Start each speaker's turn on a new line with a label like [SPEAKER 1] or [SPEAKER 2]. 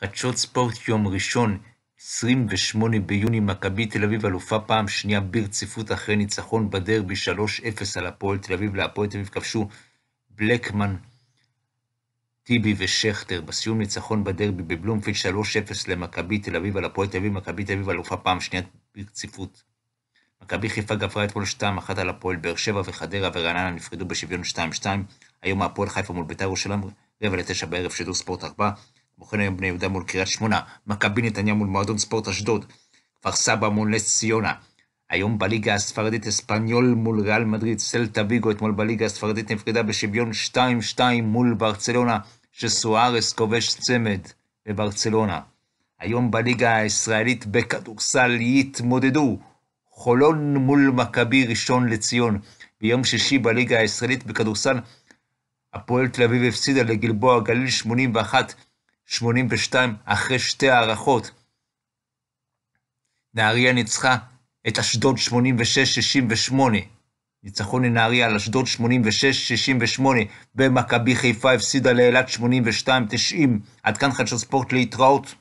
[SPEAKER 1] חדשות ספורט יום ראשון, 28 ביוני "מכבי תל אביב" אלופה פעם שנייה ברציפות אחרי ניצחון בדרבי 3-0 על הפועל תל אביב. להפועל תל אביב כבשו בלקמן, טיבי ושכטר. בסיום ניצחון בדרבי בבלומפילד 3-0 למכבי תל אביב על הפועל תל אביב. מכבי תל אביב אלופה פעם שנייה ברציפות. מכבי חיפה גברה אתמול 2-1 על הפועל באר שבע וחדרה ורעננה נפרדו בשוויון 2-2. היום הפועל חיפה מול בית"ר ירושלים, רבע לתשע בערב, שידור ספורט 4. בוחן היום בני יהודה מול קריית שמונה, מכבי נתניה מול מועדון ספורט אשדוד, כפר סבא מול נס ציונה. היום בליגה הספרדית אספניול מול ריאל מדריד, סלטה ויגו אתמול בליגה הספרדית נפקדה בשוויון 2-2 מול ברצלונה, שסוארס כובש צמד בברצלונה. היום בליגה הישראלית בכדורסל יתמודדו חולון מול מכבי ראשון לציון. ביום שישי בליגה הישראלית בכדורסל הפועל תל אביב הפסידה לגלבוע גליל 81 82 אחרי שתי הערכות. נהריה ניצחה את אשדוד 86-68. ניצחון לנהריה על אשדוד 86-68, במכבי חיפה הפסידה לאילת 82-90. עד כאן חדשות ספורט להתראות.